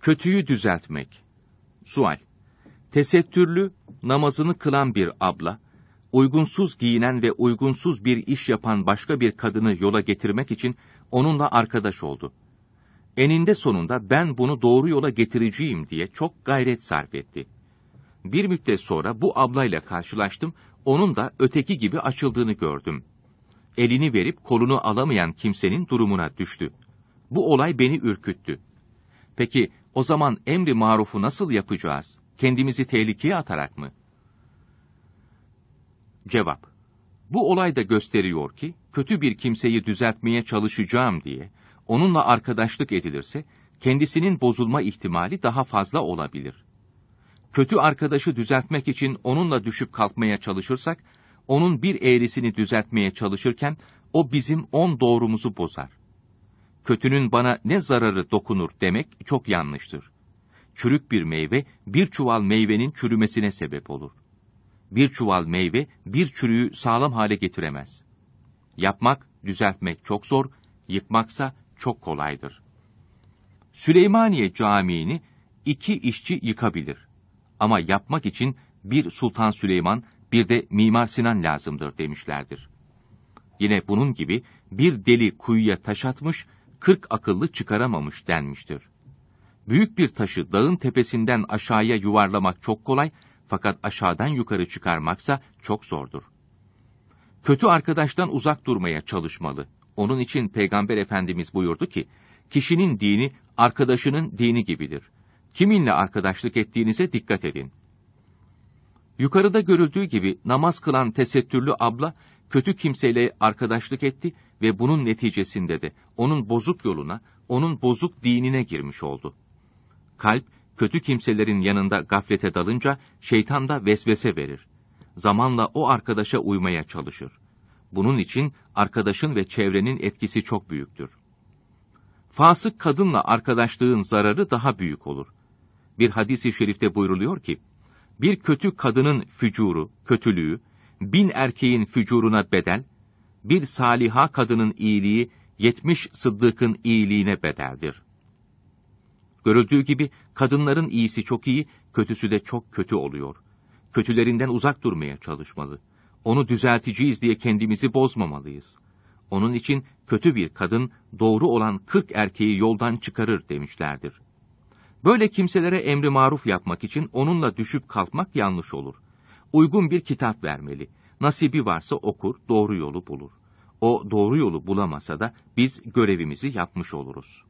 Kötüyü düzeltmek. Sual. Tesettürlü, namazını kılan bir abla, uygunsuz giyinen ve uygunsuz bir iş yapan başka bir kadını yola getirmek için onunla arkadaş oldu. Eninde sonunda ben bunu doğru yola getireceğim diye çok gayret sarf etti. Bir müddet sonra bu ablayla karşılaştım, onun da öteki gibi açıldığını gördüm. Elini verip kolunu alamayan kimsenin durumuna düştü. Bu olay beni ürküttü. Peki o zaman emri marufu nasıl yapacağız? Kendimizi tehlikeye atarak mı? Cevap Bu olay da gösteriyor ki, kötü bir kimseyi düzeltmeye çalışacağım diye, onunla arkadaşlık edilirse, kendisinin bozulma ihtimali daha fazla olabilir. Kötü arkadaşı düzeltmek için onunla düşüp kalkmaya çalışırsak, onun bir eğrisini düzeltmeye çalışırken, o bizim on doğrumuzu bozar kötünün bana ne zararı dokunur demek çok yanlıştır. Çürük bir meyve, bir çuval meyvenin çürümesine sebep olur. Bir çuval meyve, bir çürüğü sağlam hale getiremez. Yapmak, düzeltmek çok zor, yıkmaksa çok kolaydır. Süleymaniye Camii'ni iki işçi yıkabilir. Ama yapmak için bir Sultan Süleyman, bir de Mimar Sinan lazımdır demişlerdir. Yine bunun gibi bir deli kuyuya taş atmış, kırk akıllı çıkaramamış denmiştir. Büyük bir taşı dağın tepesinden aşağıya yuvarlamak çok kolay, fakat aşağıdan yukarı çıkarmaksa çok zordur. Kötü arkadaştan uzak durmaya çalışmalı. Onun için Peygamber Efendimiz buyurdu ki, kişinin dini arkadaşının dini gibidir. Kiminle arkadaşlık ettiğinize dikkat edin. Yukarıda görüldüğü gibi namaz kılan tesettürlü abla, kötü kimseyle arkadaşlık etti ve bunun neticesinde de onun bozuk yoluna, onun bozuk dinine girmiş oldu. Kalp, kötü kimselerin yanında gaflete dalınca şeytan da vesvese verir. Zamanla o arkadaşa uymaya çalışır. Bunun için arkadaşın ve çevrenin etkisi çok büyüktür. Fasık kadınla arkadaşlığın zararı daha büyük olur. Bir hadisi şerifte buyruluyor ki, bir kötü kadının fücuru, kötülüğü, bin erkeğin fücuruna bedel, bir saliha kadının iyiliği, yetmiş sıddıkın iyiliğine bedeldir. Görüldüğü gibi kadınların iyisi çok iyi, kötüsü de çok kötü oluyor. Kötülerinden uzak durmaya çalışmalı. Onu düzelteceğiz diye kendimizi bozmamalıyız. Onun için kötü bir kadın doğru olan kırk erkeği yoldan çıkarır demişlerdir. Böyle kimselere emri maruf yapmak için onunla düşüp kalkmak yanlış olur.'' uygun bir kitap vermeli. Nasibi varsa okur, doğru yolu bulur. O doğru yolu bulamasa da biz görevimizi yapmış oluruz.